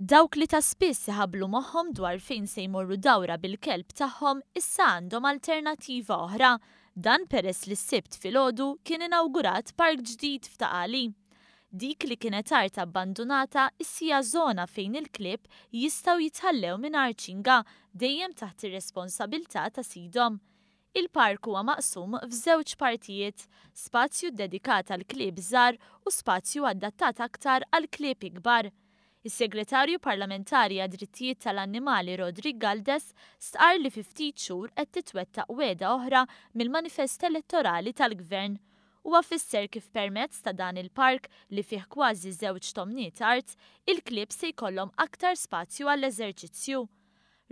Dawk li ta' spiss iħablu moħħom dwar fejn se jmorru dawra bil-kelb tagħhom issa għandhom alternattiva oħra, dan peress li s-sibt fil-ħodu kien inawgurat park ġdid f'taqali. Dik li kienet art abbandonata issija zona fejn il-klib jistaw jitħallew minn arċinga dejjem taħt ir-responsabilta ta' sidhom. Il-park huwa maqsum f'żewġ partijiet, spazju dedikat għal klieb żgħar u spazju adattat aktar għal klieb ikbar. Is-Segretarju Parlamentari għad drittijiet tal-Annimali Rodrig Galdes stqar li fi ftit xhur qed titwettaq weda oħra mill-manifest elettorali tal-Gvern u għafisser kif permezz ta' dan il-park li fih kważi żewġ tomniet art, il-klib se jkollhom aktar spazju għall-eżerċizzju.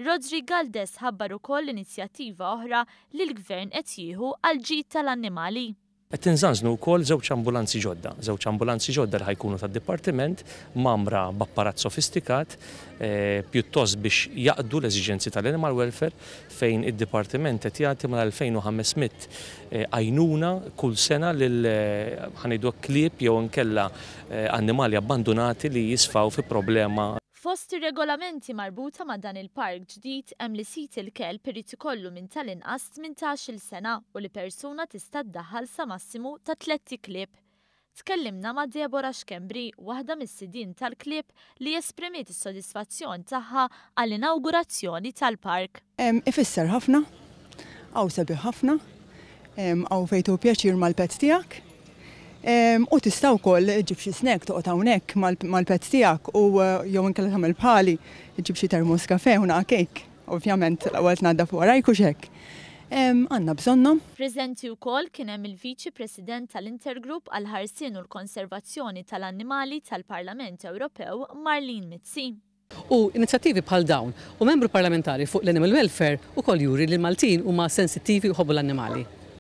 Rodri Galdes ħabbar ukoll inizjattiva oħra li l-gvern qed jieħu għal ġid tal-annimali. Qed inżanżnu wkoll żewġ ambulanzi ġodda, żewġ ambulanzi ġodda li ħajkunu tad-dipartiment mamra b'apparat sofistikat e, pjuttost biex jaqdu l-eżiġenzi tal-animal welfare fejn id-dipartiment qed jagħti mal 2500 e, għajnuna e, kull sena lil e, ħanejdu klieb jew nkella e, annimali abbandonati li jisfaw fi problema Fost regolamenti marbuta ma' dan il-park ġdid hemm li sit il-kelb irid ikollu minn tal-inqas 18-il sena u li persuna tista' ddaħħal sa massimu ta' tletti klib. Tkellimna ma' Deborah Xkembri, waħda mis-sidin tal-klib li esprimiet is-sodisfazzjon tagħha għall-inaugurazzjoni tal-park. Ifisser ħafna, għaw sabiħ ħafna, għaw fejtu pjaċir mal-pet tiegħek U tista' kol ġib snek snack toqgħod hawnhekk mal-pet tiegħek u eh, jew inkella tagħmel bħali ġib xi termos kafe u naqa' kejk. Ovvjament l-ewwel fuq warajk u xek. Għanna bżonna. Prezenti u kol kienem il-Viċi President tal intergrup għal-ħarsin u l-konservazzjoni tal-annimali tal-Parlament Ewropew Marlin Mitzi. U inizjattivi bħal dawn u membru parlamentari fuq l-Animal Welfare u kol juri li l-Maltin u ma sensittivi u ħobu l-annimali.